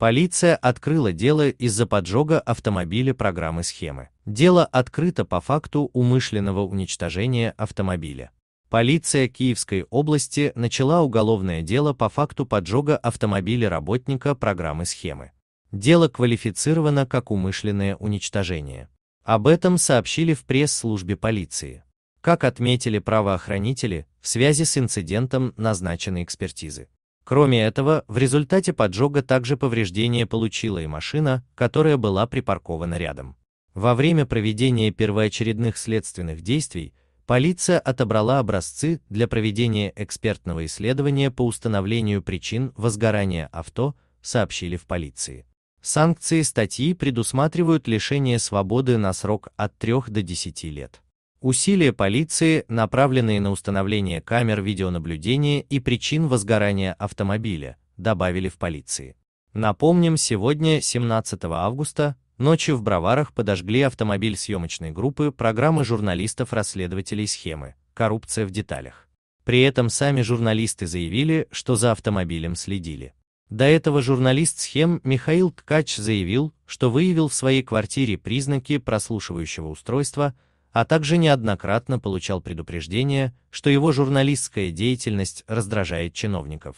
Полиция открыла дело из-за поджога автомобиля программы схемы. Дело открыто по факту умышленного уничтожения автомобиля. Полиция Киевской области начала уголовное дело по факту поджога автомобиля работника программы схемы. Дело квалифицировано как умышленное уничтожение. Об этом сообщили в пресс-службе полиции. Как отметили правоохранители, в связи с инцидентом назначены экспертизы. Кроме этого, в результате поджога также повреждение получила и машина, которая была припаркована рядом. Во время проведения первоочередных следственных действий полиция отобрала образцы для проведения экспертного исследования по установлению причин возгорания авто, сообщили в полиции. Санкции статьи предусматривают лишение свободы на срок от 3 до 10 лет. Усилия полиции, направленные на установление камер видеонаблюдения и причин возгорания автомобиля, добавили в полиции. Напомним, сегодня, 17 августа, ночью в Броварах подожгли автомобиль съемочной группы программы журналистов-расследователей схемы «Коррупция в деталях». При этом сами журналисты заявили, что за автомобилем следили. До этого журналист схем Михаил Ткач заявил, что выявил в своей квартире признаки прослушивающего устройства, а также неоднократно получал предупреждение, что его журналистская деятельность раздражает чиновников.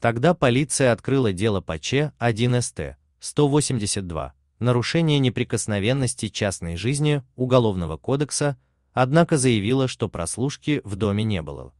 Тогда полиция открыла дело по Ч-1СТ-182 «Нарушение неприкосновенности частной жизни Уголовного кодекса», однако заявила, что прослушки в доме не было.